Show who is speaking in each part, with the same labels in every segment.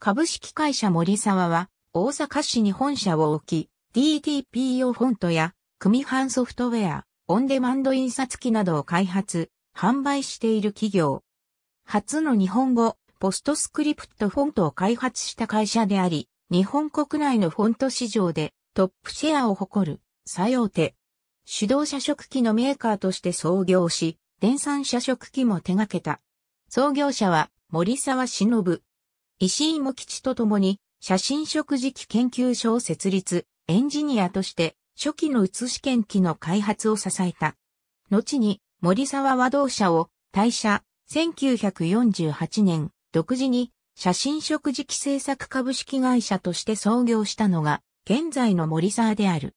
Speaker 1: 株式会社森沢は、大阪市に本社を置き、DTP o フォントや、組版ソフトウェア、オンデマンド印刷機などを開発、販売している企業。初の日本語、ポストスクリプトフォントを開発した会社であり、日本国内のフォント市場でトップシェアを誇る、作用手。手動社食機のメーカーとして創業し、電産社食機も手掛けた。創業者は森沢忍。石井茂吉と共に、写真食事機研究所を設立、エンジニアとして初期の写し研機の開発を支えた。後に森沢和同社を退社、1948年、独自に写真食事機制作株式会社として創業したのが、現在の森沢である。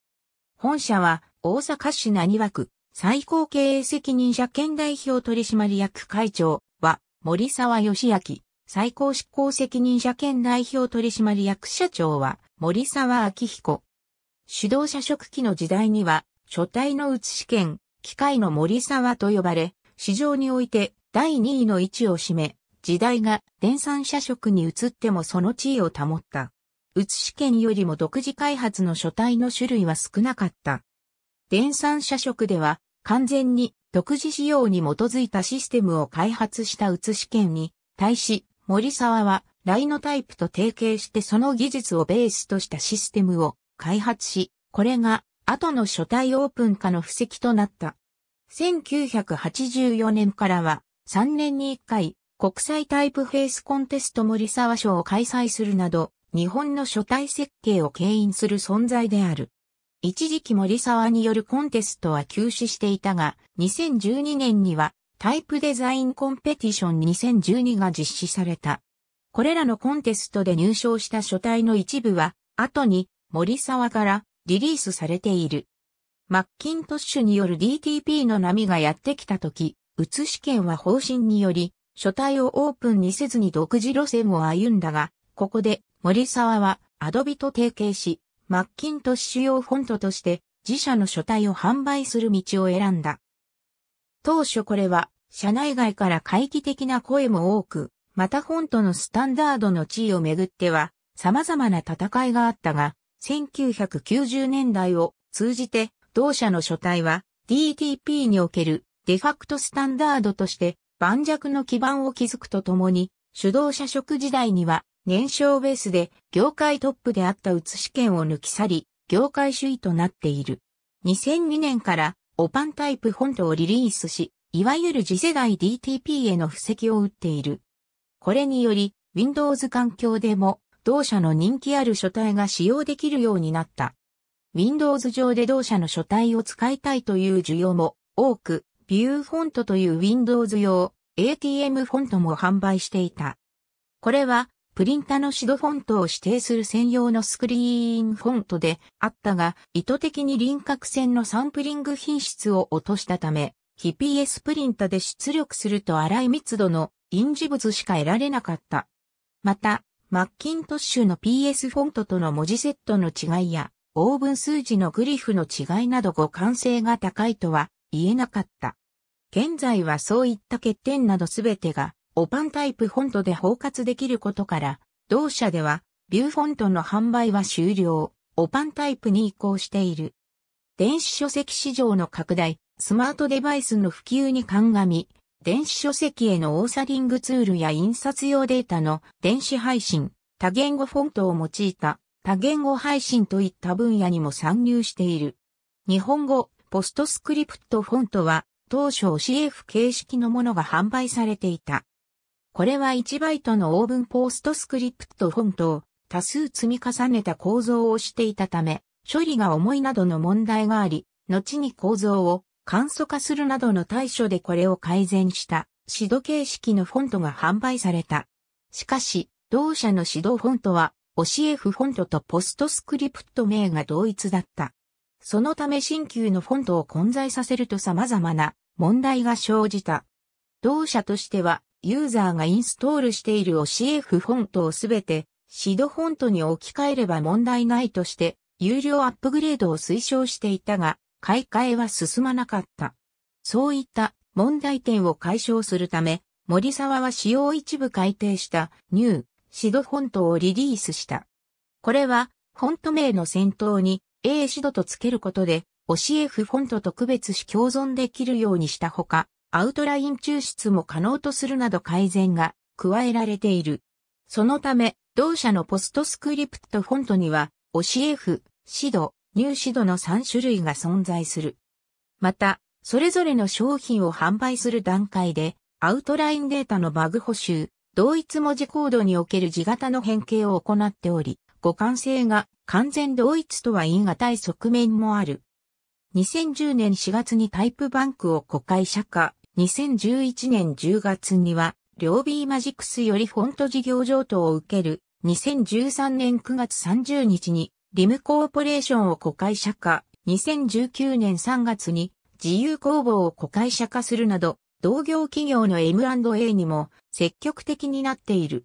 Speaker 1: 本社は大阪市何和区最高経営責任者兼代表取締役会長は森沢義明。最高執行責任者兼代表取締役社長は森沢明彦。主導者職期の時代には、書体の写し券、機械の森沢と呼ばれ、市場において第2位の位置を占め、時代が電産社職に移ってもその地位を保った。写し券よりも独自開発の書体の種類は少なかった。電産社職では完全に独自仕様に基づいたシステムを開発した写し券に対し、森沢は、ライノタイプと提携してその技術をベースとしたシステムを開発し、これが後の初体オープン化の布石となった。1984年からは3年に1回国際タイプフェイスコンテスト森沢賞を開催するなど、日本の書体設計を牽引する存在である。一時期森沢によるコンテストは休止していたが、2012年にはタイプデザインコンペティション2012が実施された。これらのコンテストで入賞した書体の一部は、後に森沢からリリースされている。マッキントッシュによる DTP の波がやってきた時、写し券は方針により、書体をオープンにせずに独自路線を歩んだが、ここで森沢はアドビと提携し、マッキントッシュ用フォントとして自社の書体を販売する道を選んだ。当初これは、社内外から回帰的な声も多く、またフォントのスタンダードの地位をめぐっては、様々な戦いがあったが、1990年代を通じて、同社の書体は DTP におけるデファクトスタンダードとして盤石の基盤を築くとともに、主導者職時代には年商ベースで業界トップであった写し券を抜き去り、業界主位となっている。2002年からオパンタイプフォントをリリースし、いわゆる次世代 DTP への布石を打っている。これにより、Windows 環境でも、同社の人気ある書体が使用できるようになった。Windows 上で同社の書体を使いたいという需要も多く、ビューフォントという Windows 用 ATM フォントも販売していた。これはプリンタのシドフォントを指定する専用のスクリーンフォントであったが、意図的に輪郭線のサンプリング品質を落としたため、非 PS プリンタで出力すると荒い密度の印字物しか得られなかった。また、マッキントッシュの PS フォントとの文字セットの違いや、オーブン数字のグリフの違いなど互換性が高いとは言えなかった。現在はそういった欠点などすべてがオパンタイプフォントで包括できることから、同社では、ビューフォントの販売は終了、オパンタイプに移行している。電子書籍市場の拡大、スマートデバイスの普及に鑑み、電子書籍へのオーサリングツールや印刷用データの電子配信、多言語フォントを用いた多言語配信といった分野にも参入している。日本語、ポストスクリプトフォントは当初 CF 形式のものが販売されていた。これは1バイトのオーブンポーストスクリプトフォントを多数積み重ねた構造をしていたため、処理が重いなどの問題があり、後に構造を簡素化するなどの対処でこれを改善した指導形式のフォントが販売された。しかし、同社の指導フォントは、教えフフォントとポストスクリプト名が同一だった。そのため新旧のフォントを混在させると様々な問題が生じた。同社としてはユーザーがインストールしている OCF フォントをすべてシドフォントに置き換えれば問題ないとして、有料アップグレードを推奨していたが、買い替えは進まなかった。そういった問題点を解消するため、森沢は使用一部改定したニューシドフォントをリリースした。これは、フォント名の先頭に A シドと付けることで、OCF フォントと区別し共存できるようにしたほか、アウトライン抽出も可能とするなど改善が加えられている。そのため、同社のポストスクリプトフォントには、OCF、シド、ニューシドの3種類が存在する。また、それぞれの商品を販売する段階で、アウトラインデータのバグ補修、同一文字コードにおける字型の変形を行っており、互換性が完全同一とは言い難い側面もある。2010年4月にタイプバンクを子会社化、2011年10月には、両 B マジックスよりフォント事業譲渡を受ける、2013年9月30日に、リムコーポレーションを子会社化、2019年3月に、自由工房を子会社化するなど、同業企業の M&A にも積極的になっている。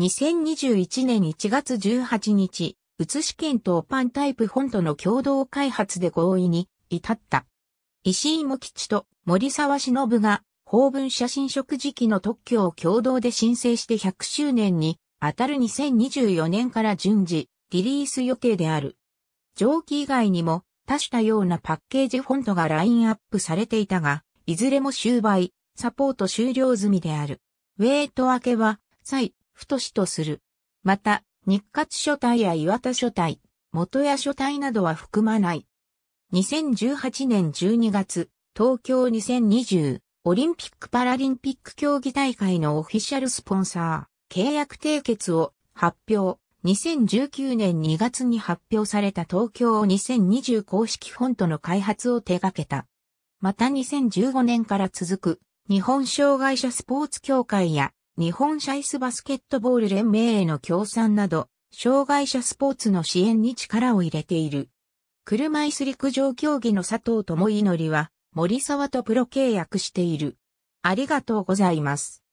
Speaker 1: 2021年1月18日、写し券とパンタイプフォントの共同開発で合意に至った。石井茂吉と森沢忍が、法文写真食事期の特許を共同で申請して100周年に、当たる2024年から順次、リリース予定である。蒸気以外にも、多種多様なパッケージフォントがラインアップされていたが、いずれも終売、サポート終了済みである。ウェイト明けは、再、太しとする。また、日活書体や岩田書体、元屋書体などは含まない。2018年12月、東京2020オリンピック・パラリンピック競技大会のオフィシャルスポンサー、契約締結を発表。2019年2月に発表された東京2020公式フォントの開発を手掛けた。また2015年から続く日本障害者スポーツ協会や日本シャイスバスケットボール連盟への協賛など、障害者スポーツの支援に力を入れている。車椅子陸上競技の佐藤智則は、森沢とプロ契約している。ありがとうございます。